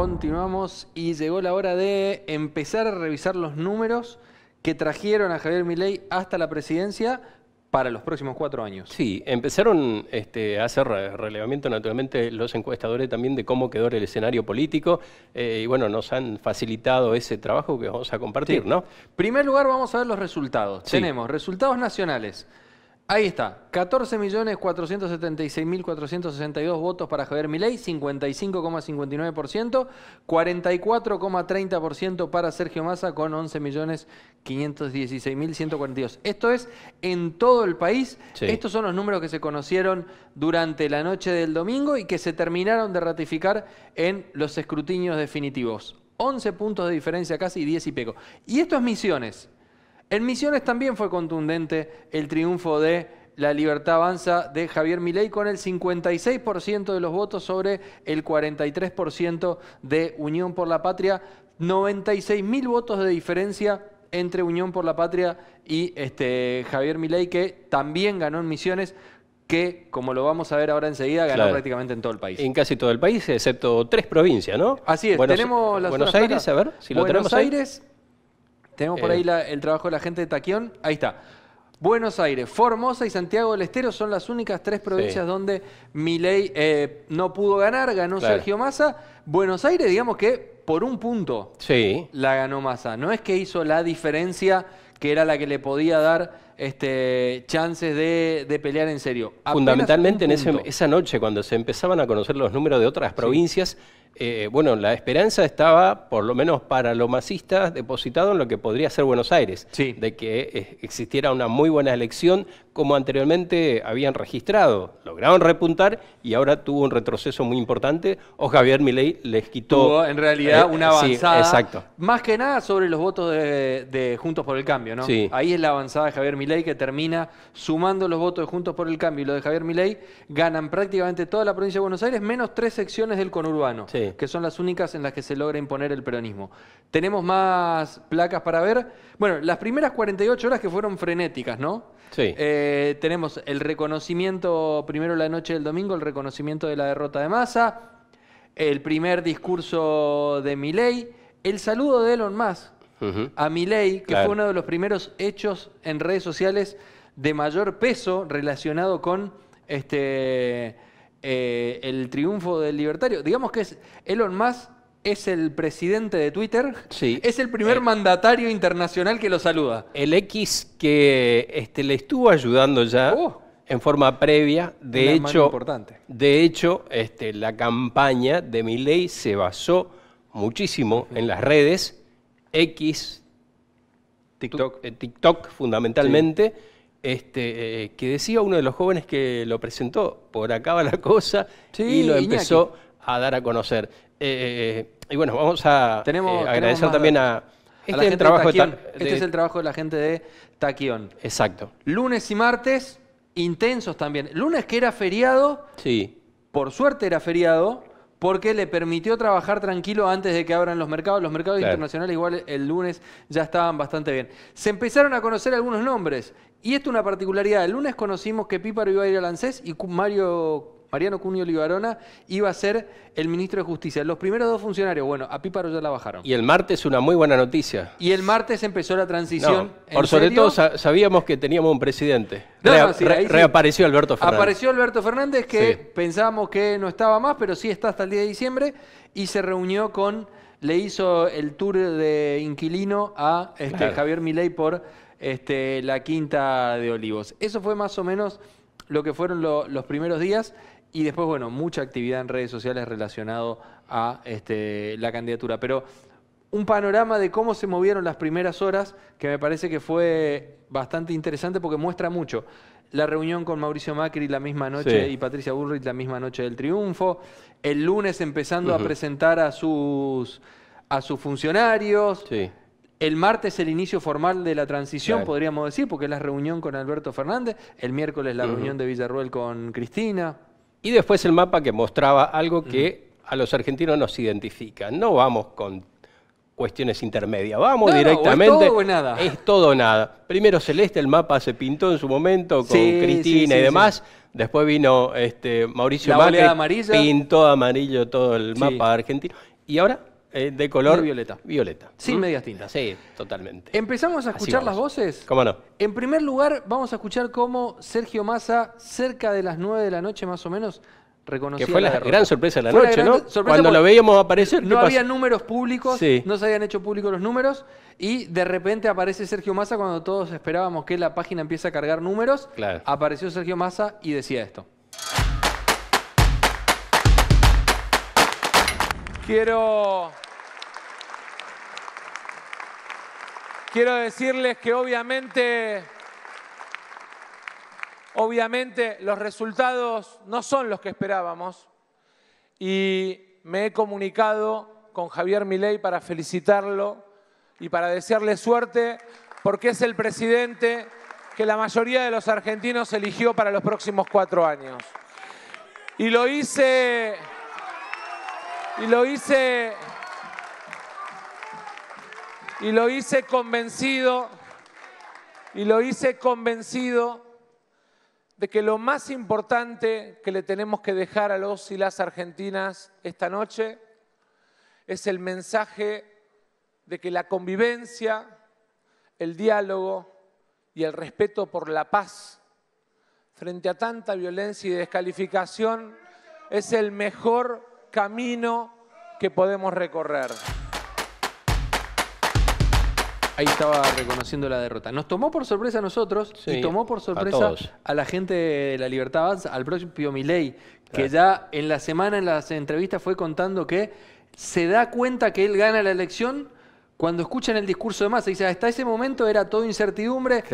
Continuamos y llegó la hora de empezar a revisar los números que trajeron a Javier Milei hasta la presidencia para los próximos cuatro años. Sí, empezaron este, a hacer relevamiento naturalmente los encuestadores también de cómo quedó el escenario político eh, y bueno, nos han facilitado ese trabajo que vamos a compartir, ¿no? En primer lugar vamos a ver los resultados. Tenemos resultados nacionales. Ahí está, 14.476.462 votos para Javier Milei, 55,59%, 44,30% para Sergio Massa con 11.516.142. Esto es en todo el país. Estos son los números que se conocieron durante la noche del domingo y que se terminaron de ratificar en los escrutinios definitivos. 11 puntos de diferencia casi, 10 y pico. Y esto es Misiones. En Misiones también fue contundente el triunfo de la libertad avanza de Javier Milei con el 56% de los votos sobre el 43% de Unión por la Patria, 96.000 mil votos de diferencia entre Unión por la Patria y este, Javier Milei, que también ganó en Misiones, que, como lo vamos a ver ahora enseguida, ganó prácticamente en todo el país. En casi todo el país, excepto tres provincias, ¿no? Así es, tenemos las Buenos Aires, a ver si lo tenemos. Buenos tenemos por eh. ahí el trabajo de la gente de Taquión. Ahí está. Buenos Aires, Formosa y Santiago del Estero son las únicas tres provincias donde Milei eh, no pudo ganar, ganó Sergio Massa. Buenos Aires, digamos que por un punto sí. la ganó Massa. No es que hizo la diferencia que era la que le podía dar este, chances de, pelear en serio. Fundamentalmente en esa noche, cuando se empezaban a conocer los números de otras provincias, eh, bueno, la esperanza estaba, por lo menos para los masistas, depositado en lo que podría ser Buenos Aires, de que eh, existiera una muy buena elección, como anteriormente habían registrado. Lograron repuntar y ahora tuvo un retroceso muy importante, o Javier Milei les quitó... en realidad eh, una avanzada. exacto. Más que nada sobre los votos de, Juntos por el Cambio, ¿no? Ahí es la avanzada de Javier Milei que termina sumando los votos de Juntos por el Cambio y lo de Javier Milei, ganan prácticamente toda la provincia de Buenos Aires, menos tres secciones del conurbano, que son las únicas en las que se logra imponer el peronismo. Tenemos más placas para ver. Bueno, las primeras 48 horas que fueron frenéticas, ¿no? Sí. Eh, tenemos el reconocimiento, primero la noche del domingo, el reconocimiento de la derrota de Massa, el primer discurso de Milei, el saludo de Elon Musk a Milei, que fue uno de los primeros hechos en redes sociales de mayor peso relacionado con este, eh, el triunfo del libertario. Digamos que Elon Musk es el presidente de Twitter. Es el primer eh. mandatario internacional que lo saluda. El X que este, le estuvo ayudando ya oh. en forma previa. De hecho, de hecho este, la campaña de Miley se basó muchísimo en las redes X, TikTok, eh, fundamentalmente, este, eh, que decía uno de los jóvenes que lo presentó, por acá va la cosa, y lo empezó a dar a conocer. Eh, y bueno, vamos a agradecer también a... Este, el trabajo de este es el trabajo de la gente de Taquión. Exacto. Lunes y martes, intensos también. Lunes que era feriado. Sí. Por suerte era feriado porque le permitió trabajar tranquilo antes de que abran los mercados. Los mercados internacionales igual el lunes ya estaban bastante bien. Se empezaron a conocer algunos nombres y esto es una particularidad. El lunes conocimos que Píparo iba a ir al ANSES y Mario Mariano Cunio Olivarona iba a ser el ministro de Justicia. Los primeros dos funcionarios, bueno, a Píparo ya la bajaron. Y el martes una muy buena noticia. Y el martes empezó la transición. por sobre todo sabíamos que teníamos un presidente. Reapareció Alberto Fernández. Apareció Alberto Fernández que pensábamos que no estaba más, pero sí está hasta el día de diciembre y se reunió con, le hizo el tour de inquilino a este, Javier Milei por este, la Quinta de Olivos. Eso fue más o menos lo que fueron los primeros días y después, bueno, mucha actividad en redes sociales relacionado a este, la candidatura. Pero un panorama de cómo se movieron las primeras horas, que me parece que fue bastante interesante porque muestra mucho. La reunión con Mauricio Macri la misma noche y Patricia Bullrich la misma noche del triunfo. El lunes empezando a presentar a sus, a sus funcionarios. El martes el inicio formal de la transición, podríamos decir, porque es la reunión con Alberto Fernández. El miércoles la reunión de Villarruel con Cristina. Y después el mapa que mostraba algo que a los argentinos nos identifica. No vamos con cuestiones intermedias. Vamos directamente. es todo nada. Es todo nada. Primero Celeste, el mapa se pintó en su momento con Cristina y demás. Después vino este, Mauricio La Macri, pintó amarillo todo el mapa argentino. Y ahora eh, de color violeta. Violeta. Sin medias tintas. Sí, totalmente. Empezamos a escuchar las voces. ¿Cómo no? En primer lugar, vamos a escuchar cómo Sergio Massa, cerca de las 9 de la noche más o menos, reconocía. Que fue la, gran sorpresa de la noche, ¿no? Cuando lo veíamos aparecer. No había números públicos, no se habían hecho públicos los números, y de repente aparece Sergio Massa cuando todos esperábamos que la página empiece a cargar números. Apareció Sergio Massa y decía esto. Quiero, quiero decirles que obviamente, obviamente los resultados no son los que esperábamos y me he comunicado con Javier Milei para felicitarlo y para desearle suerte porque es el presidente que la mayoría de los argentinos eligió para los próximos cuatro años. Y lo hice y lo hice. Y lo hice convencido. Y lo hice convencido de que lo más importante que le tenemos que dejar a los y las argentinas esta noche es el mensaje de que la convivencia, el diálogo y el respeto por la paz frente a tanta violencia y descalificación es el mejor camino que podemos recorrer. Ahí estaba reconociendo la derrota. Nos tomó por sorpresa a nosotros y tomó por sorpresa a, la gente de la Libertad Avanza, al propio Milei, que ya en la semana en las entrevistas fue contando que se da cuenta que él gana la elección cuando escuchan el discurso de Massa, dice, hasta ese momento era todo incertidumbre,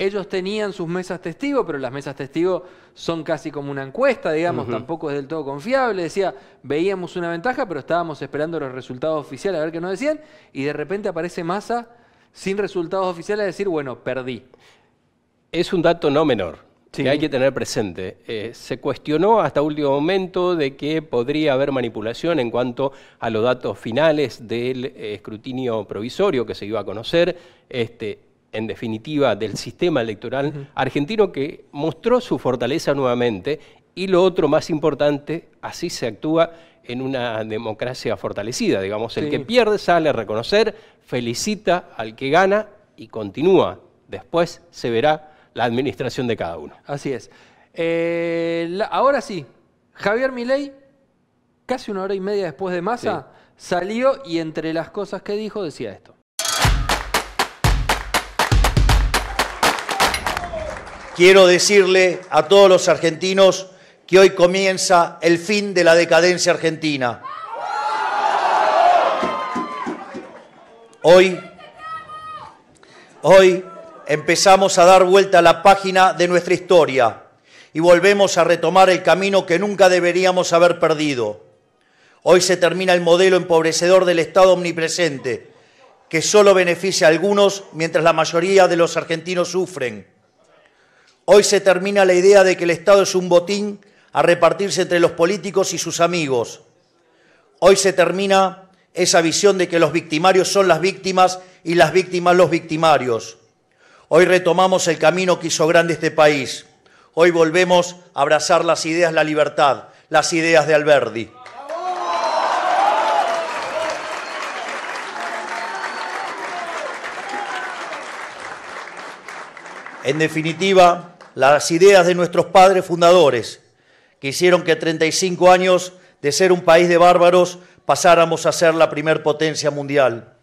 ellos tenían sus mesas testigos, pero las mesas testigos son casi como una encuesta, digamos, tampoco es del todo confiable, decía, veíamos una ventaja, pero estábamos esperando los resultados oficiales a ver qué nos decían, y de repente aparece Massa sin resultados oficiales a decir, bueno, perdí. Es un dato no menor sí. hay que tener presente. Eh, se cuestionó hasta último momento de que podría haber manipulación en cuanto a los datos finales del escrutinio provisorio que se iba a conocer, este, en definitiva del sistema electoral argentino que mostró su fortaleza nuevamente y lo otro más importante, así se actúa en una democracia fortalecida, digamos, el que pierde sale a reconocer, felicita al que gana y continúa. Después se verá la administración de cada uno. Así es. Eh, ahora sí, Javier Milei, casi una hora y media después de Massa, salió y entre las cosas que dijo decía esto. Quiero decirle a todos los argentinos que hoy comienza el fin de la decadencia argentina. Hoy, hoy empezamos a dar vuelta a la página de nuestra historia y volvemos a retomar el camino que nunca deberíamos haber perdido. Hoy se termina el modelo empobrecedor del Estado omnipresente, que solo beneficia a algunos mientras la mayoría de los argentinos sufren. Hoy se termina la idea de que el Estado es un botín a repartirse entre los políticos y sus amigos. Hoy se termina esa visión de que los victimarios son las víctimas y las víctimas los victimarios. Hoy retomamos el camino que hizo grande este país. Hoy volvemos a abrazar las ideas, la libertad, las ideas de Alberdi. En definitiva, las ideas de nuestros padres fundadores, que hicieron que 35 años de ser un país de bárbaros pasáramos a ser la primer potencia mundial.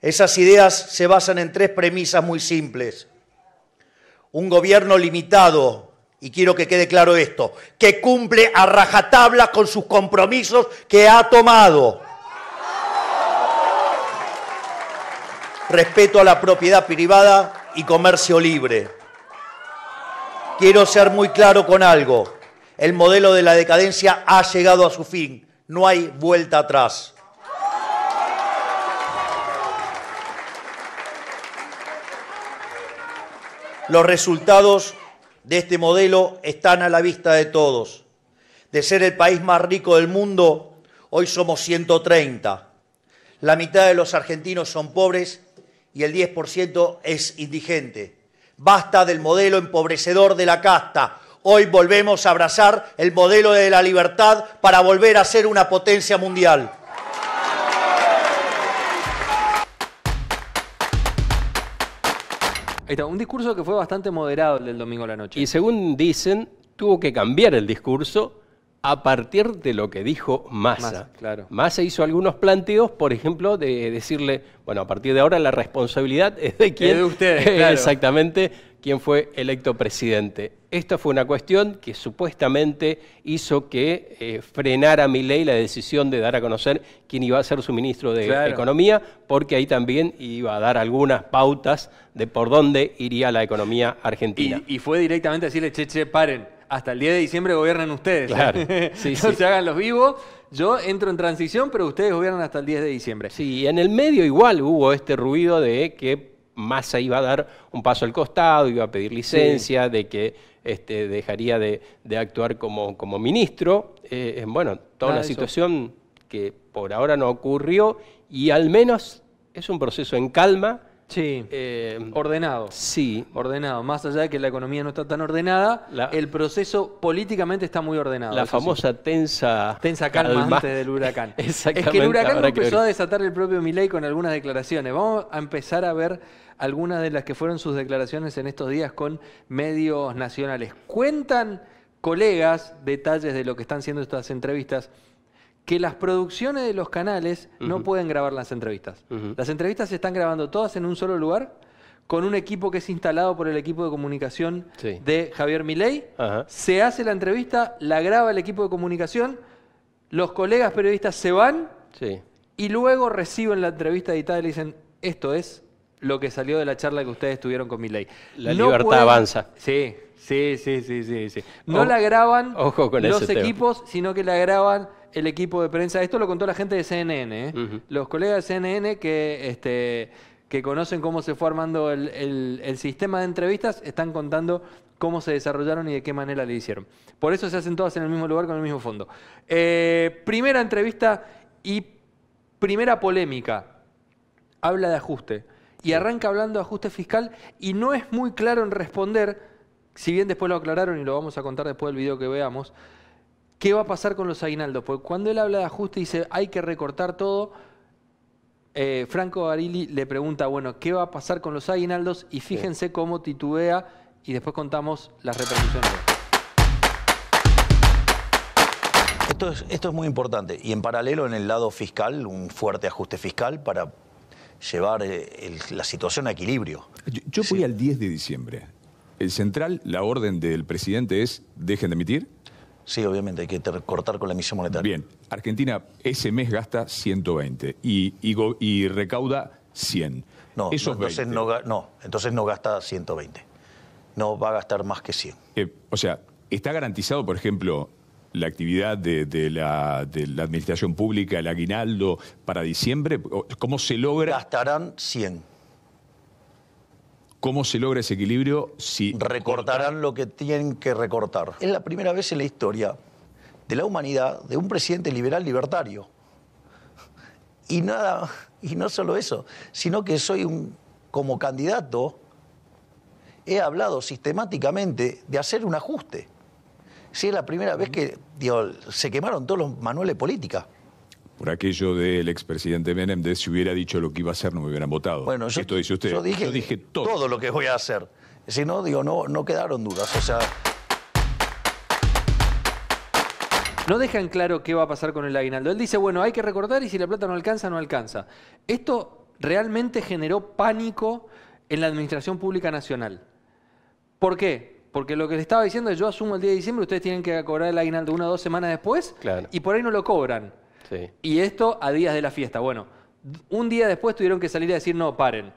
Esas ideas se basan en tres premisas muy simples. Un gobierno limitado, y quiero que quede claro esto, que cumple a rajatabla con sus compromisos que ha tomado. Respeto a la propiedad privada y comercio libre. Quiero ser muy claro con algo. El modelo de la decadencia ha llegado a su fin. No hay vuelta atrás. Los resultados de este modelo están a la vista de todos. De ser el país más rico del mundo, hoy somos 130. La mitad de los argentinos son pobres y el 10% es indigente. Basta del modelo empobrecedor de la casta. Hoy volvemos a abrazar el modelo de la libertad para volver a ser una potencia mundial. un discurso que fue bastante moderado el del domingo a la noche. Y según dicen, tuvo que cambiar el discurso a partir de lo que dijo Massa. Massa, hizo algunos planteos, por ejemplo, de decirle, bueno, a partir de ahora la responsabilidad es de quien... Es de ustedes, Exactamente ¿Quién fue electo presidente. Esta fue una cuestión que supuestamente hizo que eh, frenara mi ley la decisión de dar a conocer quién iba a ser su ministro de Economía, porque ahí también iba a dar algunas pautas de por dónde iría la economía argentina. Y, fue directamente decirle, che, che, paren, hasta el 10 de diciembre gobiernan ustedes. Claro. Sí, se hagan los vivos. Yo entro en transición, pero ustedes gobiernan hasta el 10 de diciembre. Sí, y en el medio igual hubo este ruido de que Massa iba a dar un paso al costado, iba a pedir licencia, de que este, dejaría de, actuar como, ministro. Eh, bueno, toda una ah, situación que por ahora no ocurrió y al menos es un proceso en calma Sí. Eh, ordenado. Sí. Ordenado. Más allá de que la economía no está tan ordenada, el proceso políticamente está muy ordenado. La famosa tensa. Tensa calma, antes del huracán. Exactamente. Es que el huracán empezó a desatar el propio Milei con algunas declaraciones. Vamos a empezar a ver algunas de las que fueron sus declaraciones en estos días con medios nacionales. Cuentan colegas detalles de lo que están haciendo estas entrevistas que las producciones de los canales no pueden grabar las entrevistas. Las entrevistas se están grabando todas en un solo lugar con un equipo que es instalado por el equipo de comunicación de Javier Milei. Se hace la entrevista, la graba el equipo de comunicación, los colegas periodistas se van y luego reciben la entrevista editada y le dicen, esto es lo que salió de la charla que ustedes tuvieron con Milei. La libertad avanza. Sí, sí, sí, sí, sí. No la graban los equipos, sino que la graban el equipo de prensa, esto lo contó la gente de CNN, ¿eh? los colegas de CNN que, este, que conocen cómo se fue armando el, sistema de entrevistas, están contando cómo se desarrollaron y de qué manera le hicieron. Por eso se hacen todas en el mismo lugar con el mismo fondo. Eh, primera entrevista y primera polémica. Habla de ajuste. Y arranca hablando de ajuste fiscal y no es muy claro en responder, si bien después lo aclararon y lo vamos a contar después del video que veamos, ¿Qué va a pasar con los aguinaldos? Porque cuando él habla de ajuste y dice hay que recortar todo. Eh, Franco Barili le pregunta, bueno, ¿qué va a pasar con los aguinaldos? Y fíjense cómo titubea y después contamos las repercusiones. Esto es, esto es muy importante y en paralelo en el lado fiscal, un fuerte ajuste fiscal para llevar eh, la situación a equilibrio. Yo, fui al 10 de diciembre. El central, la orden del presidente es dejen de emitir. Sí, obviamente, hay que cortar con la emisión monetaria. Bien, Argentina ese mes gasta 120 y, y, y recauda 100. No, entonces No, no, gasta 120. No va a gastar más que 100. Eh, o sea, está garantizado, por ejemplo, la actividad de, la, de, la, administración pública, el aguinaldo, para diciembre? ¿Cómo se logra? Gastarán 100. ¿Cómo se logra ese equilibrio si... Recortarán lo que tienen que recortar. Es la primera vez en la historia de la humanidad de un presidente liberal libertario. Y, nada, y no solo eso, sino que soy un, como candidato, he hablado sistemáticamente de hacer un ajuste. Si es la primera vez que se quemaron todos los manuales de política por aquello del expresidente Menem si hubiera dicho lo que iba a hacer no me hubieran votado. Bueno, yo, Esto dice usted. dije, todo. lo que voy a hacer. Si no, digo, no, no quedaron dudas. O sea. No dejan claro qué va a pasar con el aguinaldo. Él dice, bueno, hay que recordar y si la plata no alcanza, no alcanza. Esto realmente generó pánico en la Administración Pública Nacional. ¿Por qué? Porque lo que le estaba diciendo es, yo asumo el día de diciembre, ustedes tienen que cobrar el aguinaldo una o dos semanas después y por ahí no lo cobran. Y esto a días de la fiesta. Bueno, un día después tuvieron que salir a decir, no, paren,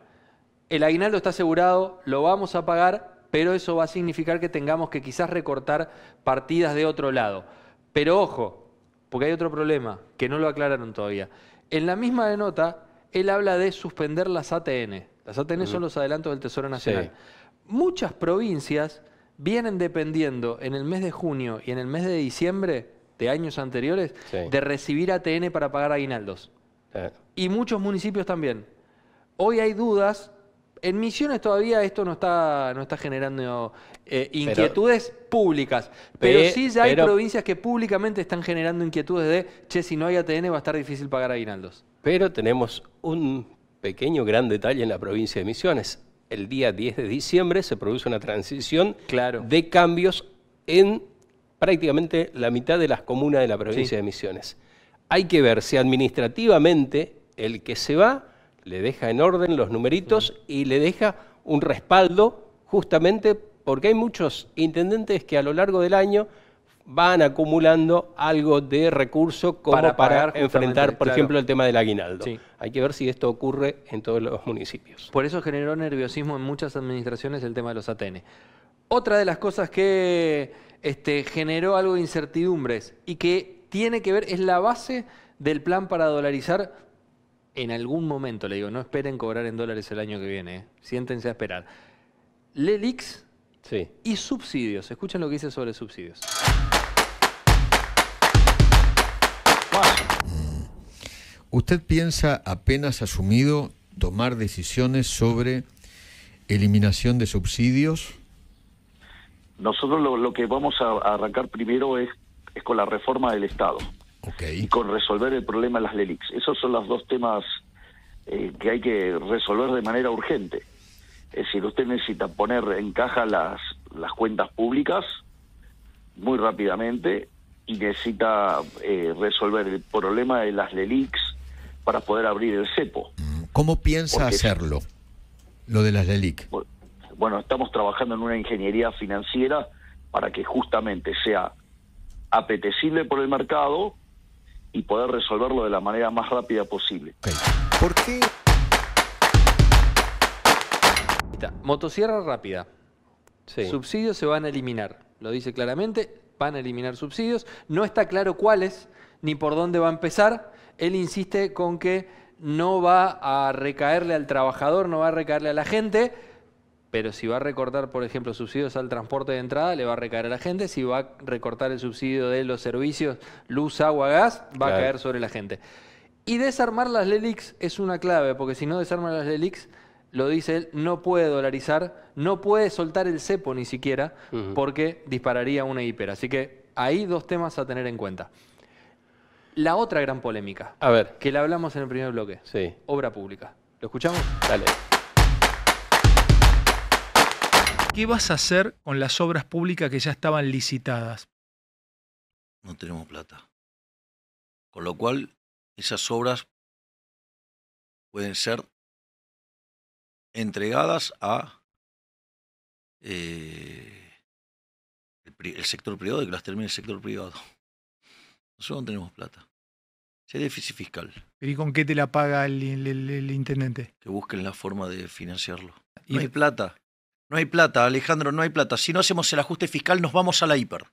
el aguinaldo está asegurado, lo vamos a pagar, pero eso va a significar que tengamos que quizás recortar partidas de otro lado. Pero ojo, porque hay otro problema que no lo aclararon todavía. En la misma nota, él habla de suspender las ATN. Las ATN son los adelantos del Tesoro Nacional. Muchas provincias vienen dependiendo en el mes de junio y en el mes de diciembre de años anteriores de recibir ATN para pagar aguinaldos. Y muchos municipios también. Hoy hay dudas. En Misiones todavía esto no está, no está generando eh, inquietudes públicas, pero sí ya hay provincias que públicamente están generando inquietudes de, che, si no hay ATN va a estar difícil pagar aguinaldos. Pero tenemos un pequeño gran detalle en la provincia de Misiones. El día 10 de diciembre se produce una transición de cambios en prácticamente la mitad de las comunas de la provincia de Misiones. Hay que ver si administrativamente el que se va le deja en orden los numeritos y le deja un respaldo justamente porque hay muchos intendentes que a lo largo del año van acumulando algo de recurso como para, enfrentar, por ejemplo, el tema del aguinaldo. Hay que ver si esto ocurre en todos los municipios. Por eso generó nerviosismo en muchas administraciones el tema de los Atenes. Otra de las cosas que este, generó algo de incertidumbres y que tiene que ver, es la base del plan para dolarizar en algún momento, le digo, no esperen cobrar en dólares el año que viene, ¿eh? siéntense a esperar. Lelix y subsidios. Escuchen lo que dice sobre subsidios. ¿Usted piensa apenas asumido tomar decisiones sobre eliminación de subsidios? Nosotros lo, que vamos a, arrancar primero es, con la reforma del Estado y con resolver el problema de las LELICs. Esos son los dos temas eh, que hay que resolver de manera urgente. Es decir, usted necesita poner en caja las, las cuentas públicas muy rápidamente y necesita eh, resolver el problema de las LELICs para poder abrir el cepo. ¿Cómo piensa hacerlo, lo de las LELIC? Bueno, estamos trabajando en una ingeniería financiera para que justamente sea apetecible por el mercado y poder resolverlo de la manera más rápida posible. ¿Por qué? Motosierra rápida. Subsidios se van a eliminar. Lo dice claramente, van a eliminar subsidios. No está claro cuáles ni por dónde va a empezar. Él insiste con que no va a recaerle al trabajador, no va a recaerle a la gente pero si va a recortar, por ejemplo, subsidios al transporte de entrada, le va a recaer a la gente. Si va a recortar el subsidio de los servicios, luz, agua, gas, va a caer sobre la gente. Y desarmar las LELIX es una clave, porque si no desarma las LELIX, lo dice él, no puede dolarizar, no puede soltar el cepo ni siquiera, porque dispararía una hiper. Así que hay dos temas a tener en cuenta. La otra gran polémica, a ver. que la hablamos en el primer bloque, sí. obra pública. ¿Lo escuchamos? Dale. ¿Qué vas a hacer con las obras públicas que ya estaban licitadas? No tenemos plata. Con lo cual, esas obras pueden ser entregadas a eh, el, sector privado y que las termine el sector privado. Nosotros no tenemos plata. Si hay déficit fiscal. ¿Y con qué te la paga el, intendente? Que busquen la forma de financiarlo. ¿Y hay plata. No hay plata, Alejandro, no hay plata. Si no hacemos el ajuste fiscal, nos vamos a la hiper.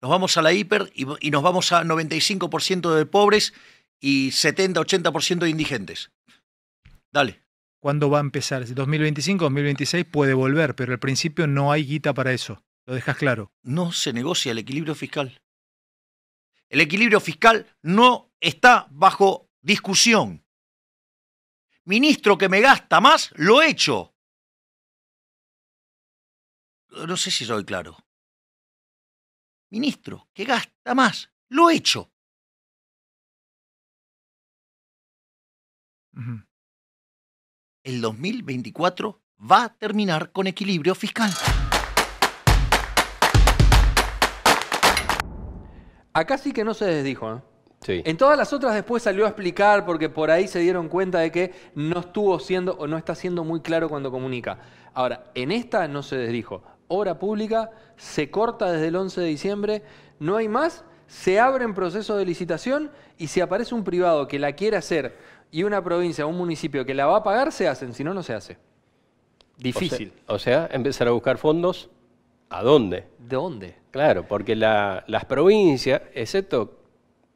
Nos vamos a la hiper y, nos vamos a 95% de pobres y 70-80% de indigentes. Dale. ¿Cuándo va a empezar? 2025, 2026 puede volver, pero al principio no hay guita para eso. Lo dejas claro. No se negocia el equilibrio fiscal. El equilibrio fiscal no está bajo discusión. Ministro que me gasta más, lo he hecho no sé si soy claro. Ministro, que gasta más. Lo he hecho. El 2024 va a terminar con equilibrio fiscal. Acá sí que no se desdijo. ¿eh? En todas las otras después salió a explicar porque por ahí se dieron cuenta de que no estuvo siendo o no está siendo muy claro cuando comunica. Ahora, en esta no se desdijo obra pública, se corta desde el 11 de diciembre, no hay más, se abre en proceso de licitación y si aparece un privado que la quiere hacer y una provincia, un municipio que la va a pagar, se hacen, si no, no se hace. Difícil. O sea, empezar a buscar fondos. ¿A dónde? ¿De dónde? Claro, porque las provincias, excepto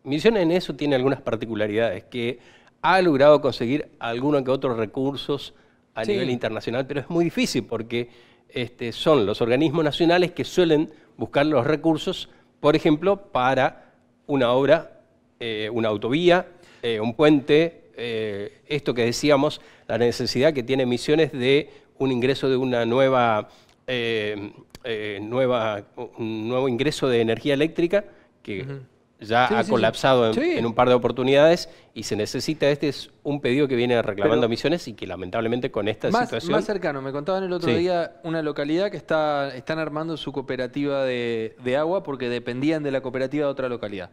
Misiones en eso tiene algunas particularidades, que ha logrado conseguir algunos que otros recursos a nivel internacional, pero es muy difícil porque este, son los organismos nacionales que suelen buscar los recursos, por ejemplo, para una obra, eh, una autovía, eh, un puente, eh, esto que decíamos, la necesidad que tiene Misiones de un ingreso de una nueva, nueva un nuevo ingreso de energía eléctrica que ya ha colapsado En, un par de oportunidades y se necesita, este es un pedido que viene reclamando Misiones y que lamentablemente con esta situación... Más cercano, me contaban el otro día una localidad que está, están armando su cooperativa de, agua porque dependían de la cooperativa de otra localidad.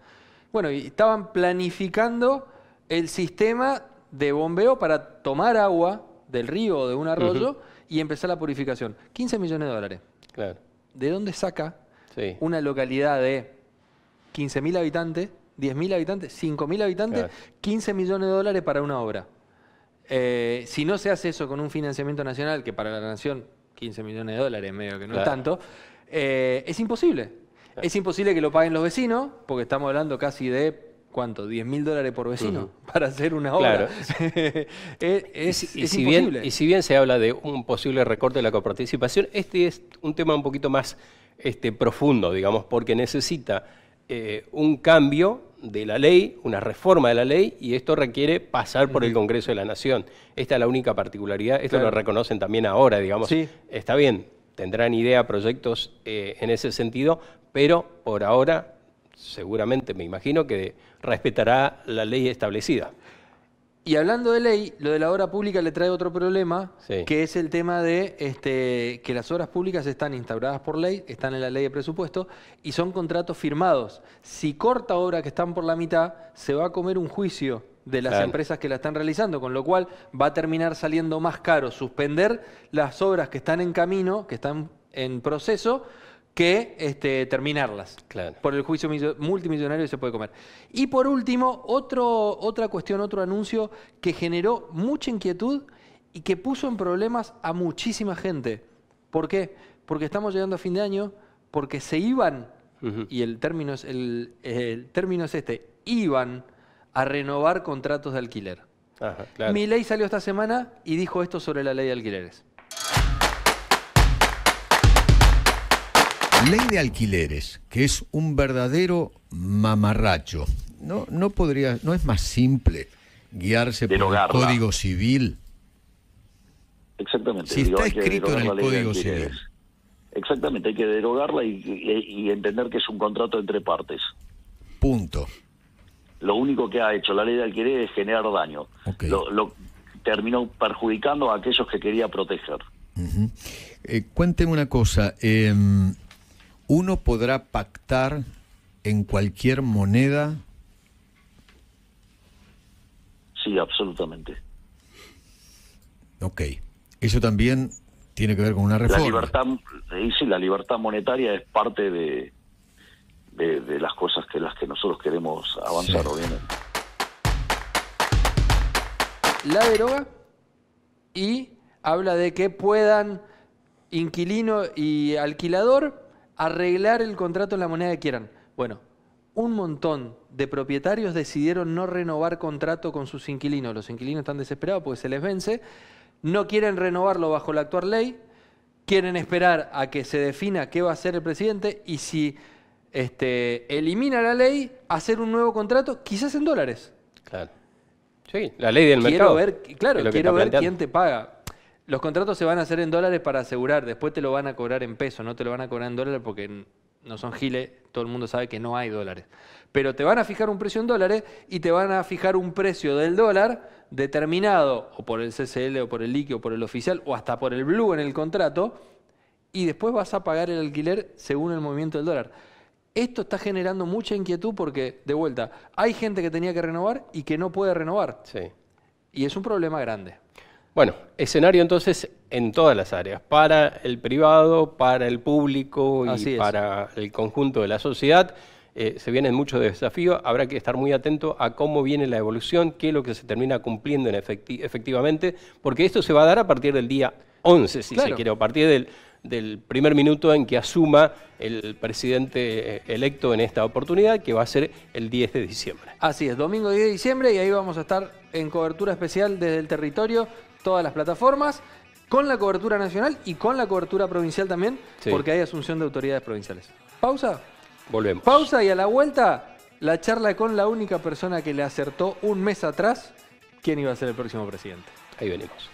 Bueno, y estaban planificando el sistema de bombeo para tomar agua del río o de un arroyo y empezar la purificación. 15 millones de dólares. Claro. ¿De dónde saca una localidad de 15.000 habitantes, 10.000 habitantes, 5.000 habitantes, 15 millones de dólares para una obra. Eh, si no se hace eso con un financiamiento nacional, que para la nación 15 millones de dólares, medio que no es tanto, eh, es imposible. Es imposible que lo paguen los vecinos, porque estamos hablando casi de, ¿cuánto? 10.000 dólares por vecino para hacer una obra. es, imposible. Bien, y si bien se habla de un posible recorte de la coparticipación, este es un tema un poquito más este, profundo, digamos, porque necesita eh, un cambio de la ley, una reforma de la ley, y esto requiere pasar por el Congreso de la Nación. Esta es la única particularidad, esto lo reconocen también ahora, digamos. Sí. Está bien, tendrán idea, proyectos eh, en ese sentido, pero por ahora seguramente me imagino que respetará la ley establecida. Y hablando de ley, lo de la obra pública le trae otro problema, que es el tema de este, que las obras públicas están instauradas por ley, están en la ley de presupuesto y son contratos firmados. Si corta obra que están por la mitad, se va a comer un juicio de las empresas que la están realizando, con lo cual va a terminar saliendo más caro suspender las obras que están en camino, que están en proceso, que este, terminarlas. Por el juicio multimillonario se puede comer. Y por último, otro, otra cuestión, otro anuncio que generó mucha inquietud y que puso en problemas a muchísima gente. ¿Por qué? Porque estamos llegando a fin de año, porque se iban, y el término, es, el, término es este, iban a renovar contratos de alquiler. Mi ley salió esta semana y dijo esto sobre la ley de alquileres. ley de alquileres, que es un verdadero mamarracho, no, no podría, no es más simple guiarse por el Código Civil. Exactamente. Si está escrito en el Código Civil. Exactamente, hay que derogarla y, entender que es un contrato entre partes. Punto. Lo único que ha hecho la ley de alquileres es generar daño. Lo, terminó perjudicando a aquellos que quería proteger. Cuéntenme eh, cuénteme una cosa. Em, uno podrá pactar en cualquier moneda? Sí, absolutamente. Ok. Eso también tiene que ver con una reforma. La libertad, la libertad monetaria es parte de, las cosas que las que nosotros queremos avanzar, bien. La deroga y habla de que puedan inquilino y alquilador arreglar el contrato en la moneda que quieran. Bueno, un montón de propietarios decidieron no renovar contrato con sus inquilinos. Los inquilinos están desesperados porque se les vence, no quieren renovarlo bajo la actual ley, quieren esperar a que se defina qué va a hacer el presidente y si este, elimina la ley, hacer un nuevo contrato, quizás en dólares. Claro. Sí, la ley del quiero mercado. Ver, claro, quiero ver quién te paga los contratos se van a hacer en dólares para asegurar, después te lo van a cobrar en pesos, no te lo van a cobrar en dólares porque no son giles, todo el mundo sabe que no hay dólares. Pero te van a fijar un precio en dólares y te van a fijar un precio del dólar determinado o por el CCL o por el líquido o por el oficial o hasta por el blue en el contrato y después vas a pagar el alquiler según el movimiento del dólar. Esto está generando mucha inquietud porque, de vuelta, hay gente que tenía que renovar y que no puede renovar. Y es un problema grande. Bueno, escenario entonces en todas las áreas, para el privado, para el público y para el conjunto de la sociedad. Eh, se vienen muchos desafíos, habrá que estar muy atento a cómo viene la evolución, qué es lo que se termina cumpliendo efectivamente, porque esto se va a dar a partir del día 11, si se quiere, a partir del, del, primer minuto en que asuma el presidente eh, electo en esta oportunidad, que va a ser el 10 de diciembre. Así es, domingo 10 de diciembre y ahí vamos a estar en cobertura especial desde el territorio todas las plataformas, con la cobertura nacional y con la cobertura provincial también, porque hay asunción de autoridades provinciales. Pausa. Volvemos. Pausa y a la vuelta la charla con la única persona que le acertó un mes atrás quién iba a ser el próximo presidente. Ahí venimos.